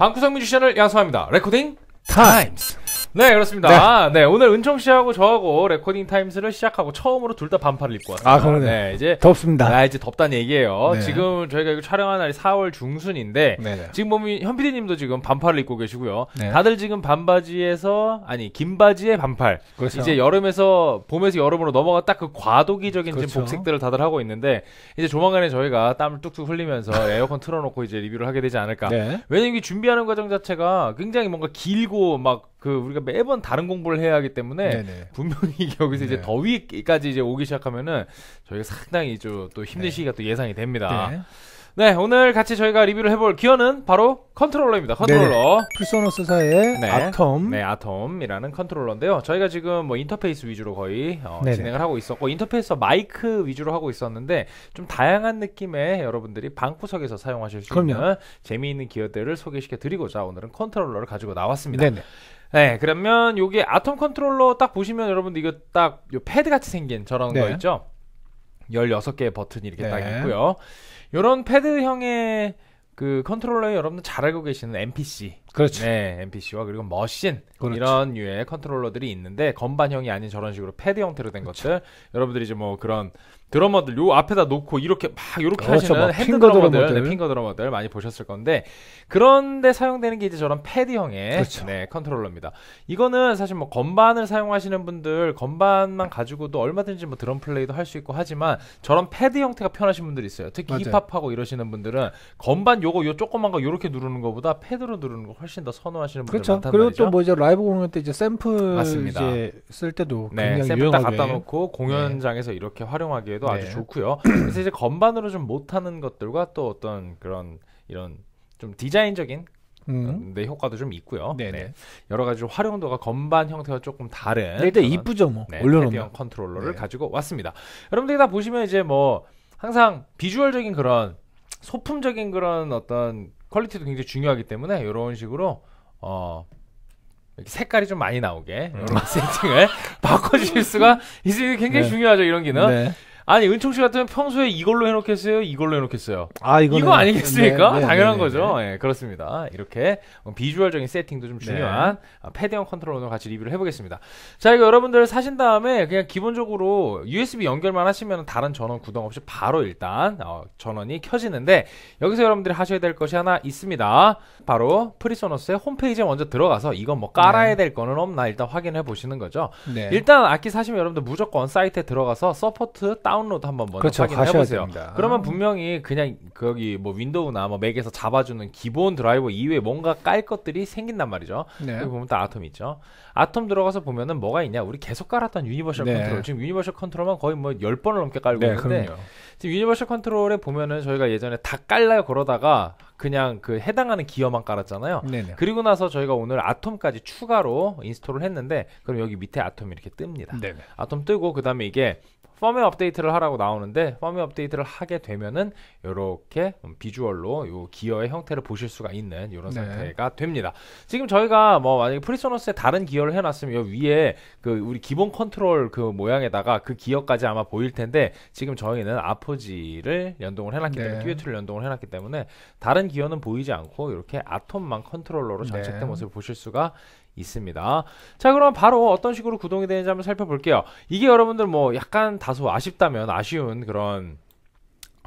방구석 뮤지션을 양성합니다. 레코딩 타임스. 네, 그렇습니다. 네. 아, 네, 오늘 은총 씨하고 저하고 레코딩 타임스를 시작하고 처음으로 둘 다 반팔을 입고 왔어요. 아, 그러네. 네, 이제 덥습니다. 아, 이제 덥단 얘기예요. 네. 지금 저희가 이거 촬영한 날이 4월 중순인데 네네. 네. 지금 보면 현피디 님도 지금 반팔을 입고 계시고요. 네. 다들 지금 반바지에서 아니, 긴 바지에 반팔. 그렇죠. 이제 여름에서 봄에서 여름으로 넘어가 딱 그 과도기적인 그렇죠. 복색들을 다들 하고 있는데 이제 조만간에 저희가 땀을 뚝뚝 흘리면서 에어컨 틀어 놓고 이제 리뷰를 하게 되지 않을까? 네. 왜냐면 이게 준비하는 과정 자체가 굉장히 뭔가 길고 막그 우리가 매번 다른 공부를 해야 하기 때문에 네네. 분명히 여기서 이제 네. 더위까지 이제 오기 시작하면은 저희가 상당히 좀 또 힘든 네. 시기가 또 예상이 됩니다. 네. 네. 오늘 같이 저희가 리뷰를 해볼 기어는 바로 컨트롤러입니다. 컨트롤러. 플소노스사의 네. 아톰. 네, 아톰이라는 컨트롤러인데요. 저희가 지금 뭐 인터페이스 위주로 거의 어, 진행을 하고 있었고 어, 인터페이스 마이크 위주로 하고 있었는데 좀 다양한 느낌의 여러분들이 방구석에서 사용하실 수 그럼요. 있는 재미있는 기어들을 소개시켜 드리고자 오늘은 컨트롤러를 가지고 나왔습니다. 네네. 네, 그러면 요게 아톰 컨트롤러 딱 보시면 여러분들 이거 딱 요 패드 같이 생긴 저런 네. 거 있죠? 16개의 버튼이 이렇게 네. 딱 있고요. 요런 패드형의 그 컨트롤러에 여러분들 잘 알고 계시는 n p c 그렇죠. 네, MPC와 그리고 머신 그렇죠. 이런 류의 컨트롤러들이 있는데 건반형이 아닌 저런 식으로 패드 형태로 된 그렇죠. 것들 여러분들이 이제 뭐 그런 드러머들 요 앞에다 놓고 이렇게 막 이렇게 그렇죠, 하시는 막 핸드 핑거 드러머들, 드러머들. 네, 핑거 드러머들 많이 보셨을 건데 그런데 사용되는 게 이제 저런 패드형의 그렇죠. 네, 컨트롤러입니다. 이거는 사실 뭐 건반을 사용하시는 분들 건반만 가지고도 얼마든지 뭐 드럼 플레이도 할 수 있고 하지만 저런 패드 형태가 편하신 분들이 있어요. 특히 맞아요. 힙합하고 이러시는 분들은 건반 요거 요 조그만 거 요렇게 누르는 것보다 패드로 누르는 거 훨씬 더 선호하시는 분들 그렇죠. 많단 그리고 또뭐 이제 라이브 공연 때 이제 샘플 맞습니다. 이제 쓸 때도 네, 굉장히 샘플 다 갖다 놓고 네. 공연장에서 네. 이렇게 활용하기에 때도 네. 아주 좋고요. 그래서 이제 건반으로 좀 못하는 것들과 또 어떤 그런 이런 좀 디자인적인 음. 네, 효과도 좀 있고요. 네네. 네. 네. 여러 가지 활용도가 건반 형태가 조금 다른. 네, 일단 이쁘죠, 뭐. 네, 올려놓은 컨트롤러를 네. 가지고 왔습니다. 여러분들이 다 보시면 이제 뭐 항상 비주얼적인 그런 소품적인 그런 어떤 퀄리티도 굉장히 중요하기 때문에 이런 식으로 어 색깔이 좀 많이 나오게 음. 이런 세팅을 바꿔주실 수가 있으 굉장히 네. 중요하죠 이런 기능. 네. 아니 은총 씨 같으면 평소에 이걸로 해놓겠어요, 이걸로 해놓겠어요. 아 이거 이거 아니겠습니까? 네, 네, 당연한 네, 거죠. 네. 예, 그렇습니다. 이렇게 뭐 비주얼적인 세팅도 좀 중요한 네. 아, 패드형 컨트롤 오늘 같이 리뷰를 해보겠습니다. 자 이거 여러분들 사신 다음에 그냥 기본적으로 USB 연결만 하시면 다른 전원 구동 없이 바로 일단 어, 전원이 켜지는데 여기서 여러분들이 하셔야 될 것이 하나 있습니다. 바로 프리소너스의 홈페이지에 먼저 들어가서 이건 뭐 깔아야 네. 될 거는 없나 일단 확인해 보시는 거죠. 일단 악기 사시면 여러분들 무조건 사이트에 들어가서 서포트 다운로드 한번 먼저 그렇죠, 확인해 보세요. 그러면 분명히 그냥 거기 뭐 윈도우나 뭐 맥에서 잡아주는 기본 드라이버 이외에 뭔가 깔 것들이 생긴단 말이죠. 네. 여기 보면 또 아톰 있죠. 아톰 들어가서 보면은 뭐가 있냐? 우리 계속 깔았던 유니버셜 네. 컨트롤. 지금 유니버셜 컨트롤만 거의 뭐0번을 넘게 깔고 네, 있는데 그럼요. 지금 유니버셜 컨트롤에 보면은 저희가 예전에 다 깔라 요 그러다가 그냥 그 해당하는 기어만 깔았잖아요. 네네. 네. 그리고 나서 저희가 오늘 아톰까지 추가로 인스톨을 했는데 그럼 여기 밑에 아톰이 이렇게 뜹니다. 네네. 네. 아톰 뜨고 그다음에 이게 펌웨어 업데이트를 하라고 나오는데 펌웨어 업데이트를 하게 되면은 이렇게 음, 비주얼로 요 기어의 형태를 보실 수가 있는 이런 네. 상태가 네. 됩니다. 지금 저희가 뭐 만약에 프리소노스에 다른 기어를 해놨으면 요 위에 그 우리 기본 컨트롤 그 모양에다가 그 기어까지 아마 보일 텐데 지금 저희는 아포지를 연동을 해놨기 네. 때문에 듀엣을 연동을 해놨기 때문에 다른 기어는 보이지 않고 이렇게 아톰만 컨트롤러로 네. 장착된 네. 모습을 보실 수가 있습니다. 자, 그럼 바로 어떤 식으로 구동이 되는지 한번 살펴볼게요. 이게 여러분들 뭐 약간 다소 아쉽다면 아쉬운 그런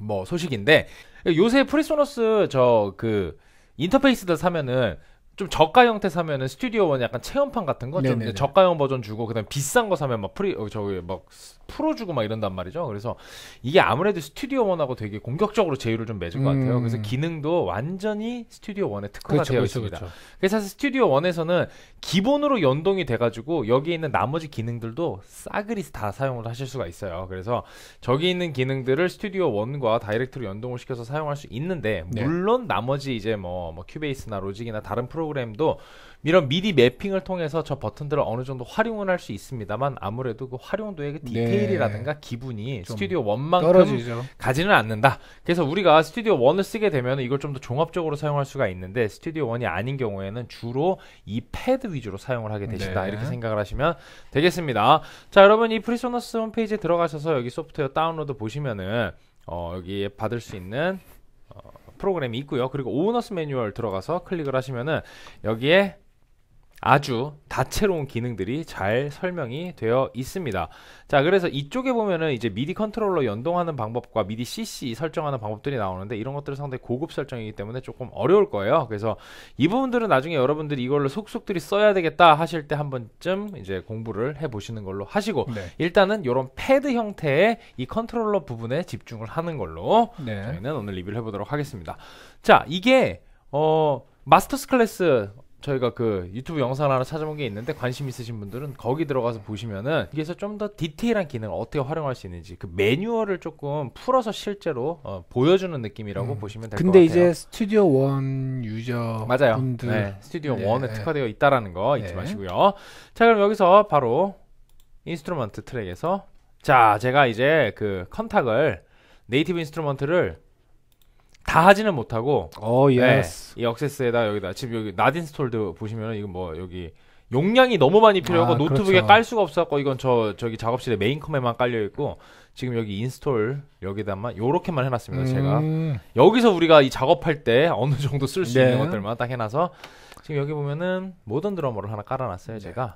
뭐 소식인데 요새 프리소너스 저 그 인터페이스들 사면은 좀 저가 형태 사면은 스튜디오 원 약간 체험판 같은 거 네, 네, 네. 저가형 버전 주고 그다음 에 비싼 거 사면 막 프리 어, 저기 막 풀어 주고 막 이런단 말이죠. 그래서 이게 아무래도 스튜디오 원하고 되게 공격적으로 제휴를 좀 맺은 것 같아요. 그래서 음. 기능도 완전히 스튜디오 원에특화가 그렇죠, 되어 그렇죠, 있습니다. 그렇죠. 그래서 사실 스튜디오 원에서는 기본으로 연동이 돼 가지고 여기에 있는 나머지 기능들도 싸그리 다 사용을 하실 수가 있어요. 그래서 저기 있는 기능들을 스튜디오 원과 다이렉트로 연동을 시켜서 사용할 수 있는데 물론 네. 나머지 이제 뭐, 뭐 큐베이스나 로직이나 다른 프로 프로그램도 이런 미디 매핑을 통해서 저 버튼들을 어느 정도 활용을 할 수 있습니다만 아무래도 그 활용도의 그 네. 디테일이라든가 네. 기분이 스튜디오 원만큼 떨어지죠. 가지는 않는다. 그래서 우리가 스튜디오 원을 쓰게 되면 이걸 좀 더 종합적으로 사용할 수가 있는데 스튜디오 원이 아닌 경우에는 주로 이 패드 위주로 사용을 하게 되신다. 네. 이렇게 생각을 하시면 되겠습니다. 자, 여러분 이 프리소너스 홈페이지에 들어가셔서 여기 소프트웨어 다운로드 보시면은 어, 여기에 받을 수 있는 어, 프로그램이 있고요. 그리고 오너스 매뉴얼 들어가서 클릭을 하시면은 여기에 아주 다채로운 기능들이 잘 설명이 되어 있습니다. 자, 그래서 이쪽에 보면은 이제 미디 컨트롤러 연동하는 방법과 미디 CC 설정하는 방법들이 나오는데 이런 것들은 상당히 고급 설정이기 때문에 조금 어려울 거예요. 그래서 이 부분들은 나중에 여러분들이 이걸로 속속들이 써야 되겠다 하실 때 한 번쯤 이제 공부를 해 보시는 걸로 하시고 네. 일단은 이런 패드 형태의 이 컨트롤러 부분에 집중을 하는 걸로 네. 저희는 오늘 리뷰를 해 보도록 하겠습니다. 자, 이게 어 마스터스 클래스 저희가 그 유튜브 영상 하나 찾아본 게 있는데 관심 있으신 분들은 거기 들어가서 보시면은 여기서 좀 더 디테일한 기능을 어떻게 활용할 수 있는지 그 매뉴얼을 조금 풀어서 실제로 어, 보여주는 느낌이라고 음. 보시면 될 것 같아요. 근데 이제 스튜디오 원 유저 맞아요. 분들 네, 스튜디오 네, 원에 특화되어 있다라는 거 잊지 네. 마시고요. 자 그럼 여기서 바로 인스트루먼트 트랙에서 자 제가 이제 그 컨탁을 네이티브 인스트루먼트를 다 하지는 못하고 어 oh, 예스 네, 이 억세스에다 여기다 지금 여기 나딘 스톨드 보시면 이거뭐 여기 용량이 너무 많이 필요하고 아, 노트북에 그렇죠. 깔 수가 없었고 이건 저 저기 작업실에 메인 컴에만 깔려 있고 지금 여기 인스톨 여기다만 요렇게만 해놨습니다 음... 제가 여기서 우리가 이 작업할 때 어느 정도 쓸수 네. 있는 것들만 딱 해놔서 지금 여기 보면은 모던 드러머를 하나 깔아놨어요 네. 제가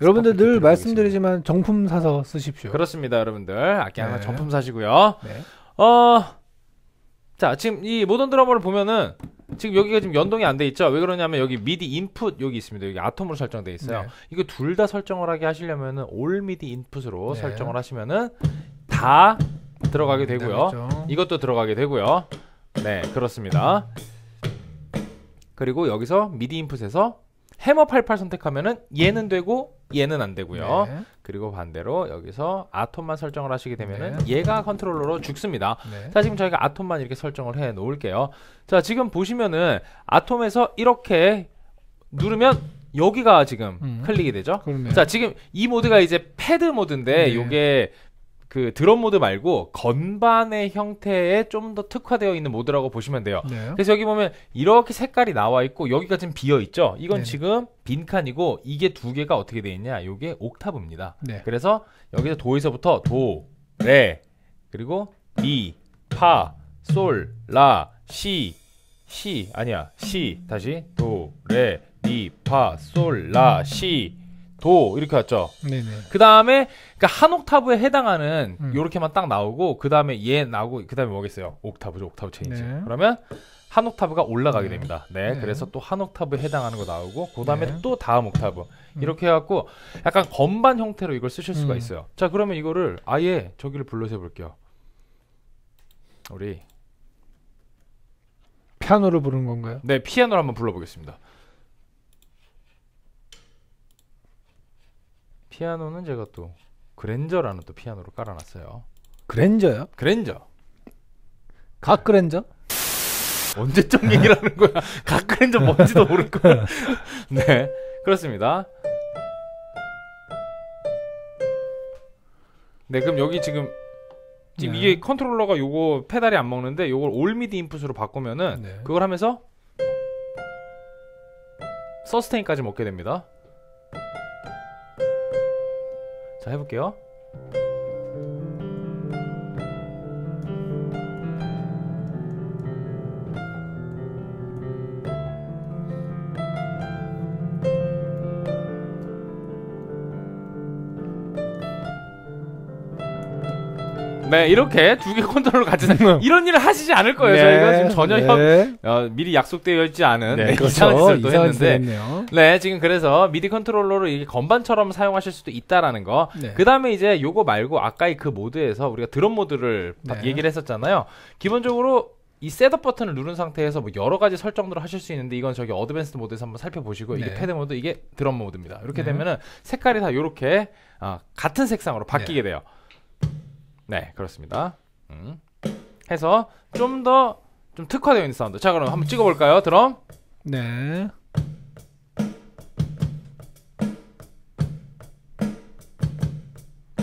여러분들 늘 말씀드리지만 정품 사서 쓰십시오 그렇습니다 여러분들 아끼 네. 하나 정품 사시고요 네. 어자 지금 이 모던 드러머를 보면은 지금 여기가 지금 연동이 안 돼 있죠 왜 그러냐면 여기 미디 인풋 여기 있습니다 여기 아톰으로 설정되어 있어요 네. 이거 둘 다 설정을 하게 하시려면은 올 미디 인풋으로 네. 설정을 하시면은 다 들어가게 되고요 네, 그렇죠. 이것도 들어가게 되고요 네 그렇습니다 그리고 여기서 미디 인풋에서 해머 88 선택하면은 얘는 되고 얘는 안 되고요. 네. 그리고 반대로 여기서 아톰만 설정을 하시게 되면은 네. 얘가 컨트롤러로 죽습니다. 네. 자, 지금 저희가 아톰만 이렇게 설정을 해 놓을게요. 자, 지금 보시면은 아톰에서 이렇게 누르면 여기가 지금 음. 클릭이 되죠. 그러네요. 자, 지금 이 모드가 이제 패드 모드인데 네. 요게 그 드럼 모드 말고 건반의 형태에 좀 더 특화되어 있는 모드라고 보시면 돼요. 네. 그래서 여기 보면 이렇게 색깔이 나와 있고 여기가 지금 비어 있죠. 이건 네. 지금 빈칸이고 이게 두 개가 어떻게 돼 있냐? 이게 옥타브입니다. 네. 그래서 여기서 도에서부터 도, 레 그리고 미, 파, 솔, 라, 시, 시 아니야 시 다시 도, 레, 미, 파, 솔, 라, 시도 이렇게 왔죠. 네네. 그 다음에 그러니까 한 옥타브에 해당하는 음. 요렇게만 딱 나오고 그 다음에 얘 나오고 그 다음에 뭐겠어요? 옥타브죠. 옥타브 체인지. 네. 그러면 한 옥타브가 올라가게 네. 됩니다. 네, 네. 그래서 또 한 옥타브에 해당하는 거 나오고 그 다음에 네. 또 다음 옥타브 음. 이렇게 해갖고 약간 건반 형태로 이걸 쓰실 수가 음. 있어요. 자 그러면 이거를 아예 저기를 불러서 볼게요. 우리 피아노를 부르는 건가요? 네, 피아노를 한번 불러보겠습니다. 피아노는 제가 또 그랜저라는 또 피아노를 깔아놨어요. 그랜저요? 그랜저. 각 그랜저? 언제쯤 얘기를 하는 거야? 각 그랜저 뭔지도 모를 거야. 네, 그렇습니다. 네, 그럼 여기 지금 지금 네. 이게 컨트롤러가 요거 페달이 안 먹는데 요걸 올 미디 인풋으로 바꾸면은 네. 그걸 하면서 서스테인까지 먹게 됩니다. 자 해볼게요 네, 이렇게 두 개 컨트롤을 가진 이런 일을 하시지 않을 거예요. 네, 저희가 지금 전혀 네. 어, 미리 약속되어 있지 않은 네, 네 그렇죠. 이상한 짓을 또 이상한 했는데. 네, 지금 그래서 미디 컨트롤러로 이게 건반처럼 사용하실 수도 있다라는 거. 네. 그 다음에 이제 요거 말고 아까의 그 모드에서 우리가 드럼 모드를 네. 얘기를 했었잖아요. 기본적으로 이 셋업 버튼을 누른 상태에서 뭐 여러 가지 설정들을 하실 수 있는데 이건 저기 어드밴스드 모드에서 한번 살펴보시고 네. 이게 패드 모드 이게 드럼 모드입니다. 이렇게 네. 되면은 색깔이 다 이렇게 어, 아, 같은 색상으로 바뀌게 돼요. 네 그렇습니다 음. 해서 좀 더좀 좀 특화되어 있는 사운드 자 그럼 한번 찍어볼까요 드럼 네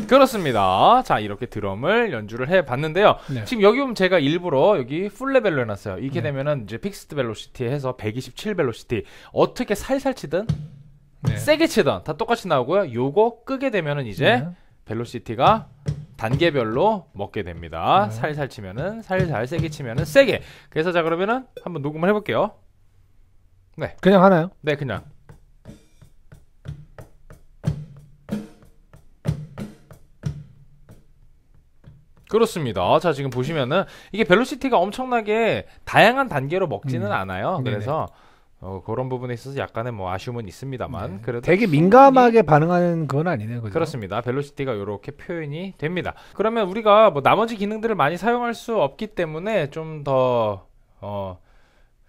그렇습니다. 자 이렇게 드럼을 연주를 해봤는데요. 네. 지금 여기 보면 제가 일부러 여기 풀 레벨로 해놨어요. 이게 렇 네. 되면은 이제 픽스드 벨로시티 해서 127 벨로시티 어떻게 살살 치든 네. 세게 치든 다 똑같이 나오고요. 요거 끄게 되면은 이제 벨로시티가 네. 단계별로 먹게 됩니다. 네. 음. 살살 치면은 살살 세게 치면은 세게. 그래서 자 그러면은 한번 녹음을 해볼게요. 네. 그냥 하나요? 네, 그냥. 그렇습니다. 자, 지금 보시면은 이게 벨로시티가 엄청나게 다양한 단계로 먹지는 음. 않아요. 그래서 어, 그런 부분에 있어서 약간의 뭐 아쉬움은 있습니다만 네. 그래도 되게 민감하게 음. 반응하는 건 아니네요. 그죠? 그렇습니다. 벨로시티가 이렇게 표현이 됩니다. 그러면 우리가 뭐 나머지 기능들을 많이 사용할 수 없기 때문에 좀 더 어,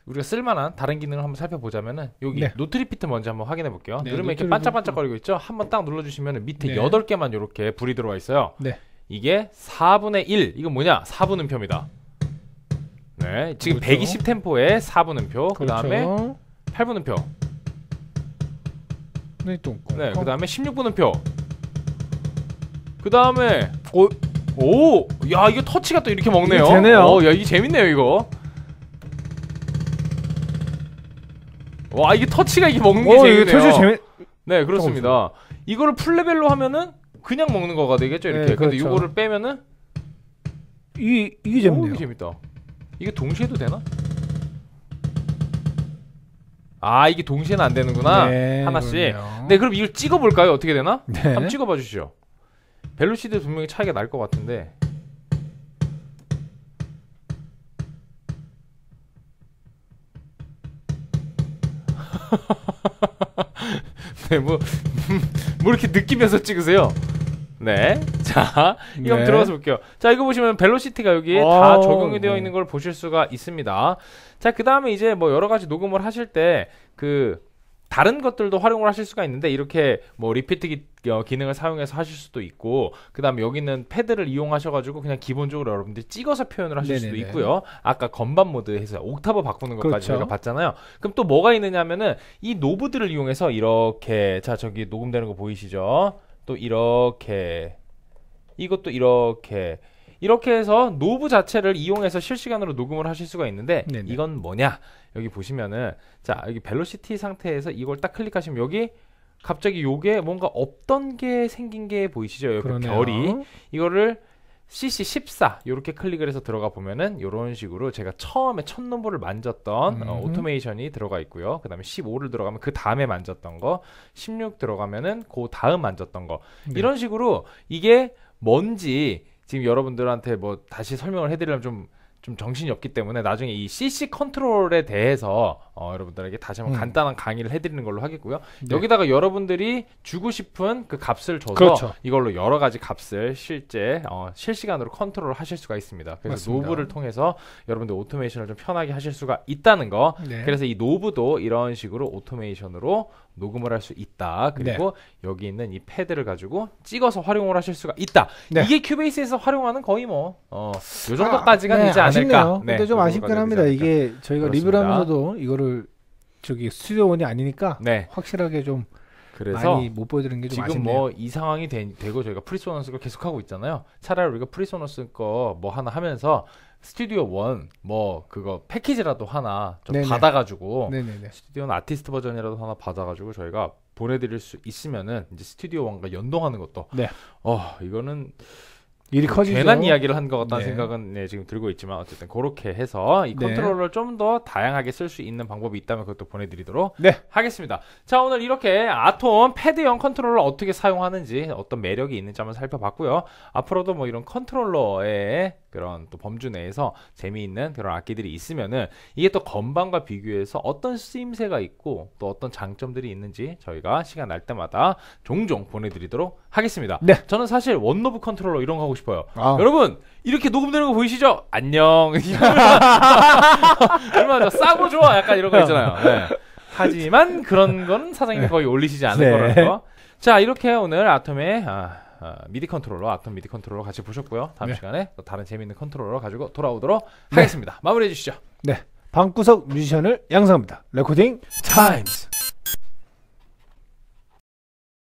우리가 쓸만한 다른 기능을 한번 살펴보자면은 여기 네. 노트리피트 먼저 한번 확인해 볼게요. 네, 누르면 이렇게 반짝반짝거리고 있죠. 한번 딱 눌러주시면 밑에 네. 여덟 개만 이렇게 불이 들어와 있어요. 네. 이게 4분의 1 이건 뭐냐? 4분 음표입니다. 네, 지금 그렇죠. 120템포의 4분 음표. 그렇죠. 그다음에 8분음표 네, 네그 다음에 16분음표 그 다음에 오, 오! 야 이거 터치가 또 이렇게 먹네요 되네요 어, 야 이게 재밌네요 이거 와 이게 터치가 이게 먹는 게 오, 어, 재밌네요 터치 재밌... 네 그렇습니다 이거를 풀레벨로 하면은 그냥 먹는 거가 되겠죠 이렇게 네, 그렇죠. 근데 이거를 빼면은 이, 이게 재밌네요 오, 이게 재밌다 이게 동시에도 되나? 아 이게 동시에는 안 되는구나 네, 하나씩. 그럼요. 네 그럼 이걸 찍어볼까요? 어떻게 되나? 네. 한번 찍어봐 주시죠. 벨로시드 분명히 차이가 날 것 같은데. 네, 뭐, 뭐 이렇게 느끼면서 찍으세요? 네. 자, 이거 네. 들어가서 볼게요. 자, 이거 보시면 벨로시티가 여기 다 적용이 되어 있는 걸 보실 수가 있습니다. 자, 그 다음에 이제 뭐 여러 가지 녹음을 하실 때, 그, 다른 것들도 활용을 하실 수가 있는데 이렇게 뭐 리피트 기, 어, 기능을 사용해서 하실 수도 있고 그다음에 여기는 패드를 이용하셔가지고 그냥 기본적으로 여러분들 찍어서 표현을 하실 네네네. 수도 있고요 아까 건반 모드에서 옥타브 바꾸는 것까지 그렇죠. 저희가 봤잖아요 그럼 또 뭐가 있느냐면은 하이 노브들을 이용해서 이렇게 자 저기 녹음되는 거 보이시죠 또 이렇게 이것도 이렇게 이렇게 해서 노브 자체를 이용해서 실시간으로 녹음을 하실 수가 있는데 네네. 이건 뭐냐 여기 보시면은 자 여기 벨로시티 상태에서 이걸 딱 클릭하시면 여기 갑자기 요게 뭔가 없던 게 생긴 게 보이시죠? 여기 결이 이거를 CC14 이렇게 클릭을 해서 들어가 보면은 이런 식으로 제가 처음에 첫 넘버를 만졌던 어, 오토메이션이 음. 들어가 있고요. 그다음에 15를 들어가면 그 다음에 만졌던 거, 16 들어가면은 그 다음 만졌던 거 네. 이런 식으로 이게 뭔지 지금 여러분들한테 뭐 다시 설명을 해드리려면 좀 좀 정신이 없기 때문에 나중에 이 CC 컨트롤에 대해서 어, 여러분들에게 다시 한번 음. 간단한 강의를 해드리는 걸로 하겠고요. 네. 여기다가 여러분들이 주고 싶은 그 값을 줘서 그렇죠. 이걸로 여러 가지 값을 실제 어, 실시간으로 컨트롤 하실 수가 있습니다. 그래서 맞습니다. 노브를 통해서 여러분들 오토메이션을 좀 편하게 하실 수가 있다는 거. 네. 그래서 이 노브도 이런 식으로 오토메이션으로 녹음을 할 수 있다. 그리고 네. 여기 있는 이 패드를 가지고 찍어서 활용을 하실 수가 있다. 네. 이게 큐베이스에서 활용하는 거의 뭐, 어, 요 정도까지가 아, 네, 되지 않을까. 아쉽네요. 네, 근데 좀 아쉽긴 합니다. 이게 저희가 그렇습니다. 리뷰를 하면서도 이거를 저기 스튜디오원이 아니니까 네. 확실하게 좀 그래서 많이 못 보여드리는 게 지금 뭐 이 상황이 되, 고 저희가 프리소너스를 계속하고 있잖아요. 차라리 우리가 프리소너스 거 뭐 하나 하면서 스튜디오 원뭐 그거 패키지라도 하나 좀 네네. 받아가지고 네네네. 스튜디오 원 아티스트 버전이라도 하나 받아가지고 저희가 보내드릴 수 있으면은 이제 스튜디오 원과 연동하는 것도 네. 어 이거는 일이 뭐 커지죠. 괜한 이야기를 한 것 같다는 네. 생각은 네, 지금 들고 있지만 어쨌든 그렇게 해서 이 네. 컨트롤러를 네. 좀더 다양하게 쓸 수 있는 방법이 있다면 그것도 보내드리도록 네. 하겠습니다. 자 오늘 이렇게 아톰 패드형 컨트롤러 어떻게 사용하는지 어떤 매력이 있는지 한번 살펴봤고요. 앞으로도 뭐 이런 컨트롤러에 그런 또 범주 내에서 재미있는 그런 악기들이 있으면은 이게 또 건반과 비교해서 어떤 쓰임새가 있고 또 어떤 장점들이 있는지 저희가 시간 날 때마다 종종 보내드리도록 하겠습니다. 네. 저는 사실 원노브 컨트롤러 이런 거 하고 싶어요. 아. 여러분 이렇게 녹음되는 거 보이시죠? 안녕. 얼마나 싸고 좋아 약간 이런 거 있잖아요. 네. 하지만 그런 건 사장님이 네. 거의 올리시지 않을 네. 거라는 거. 자 이렇게 오늘 아톰의 아, 어, 미디 컨트롤러, 악톤 미디 컨트롤러 같이 보셨고요. 다음 네. 시간에 또 다른 재미있는 컨트롤러 가지고 돌아오도록 네. 하겠습니다. 마무리해 주시죠. 네. 방구석 뮤지션을 양성합니다. 레코딩 타임스.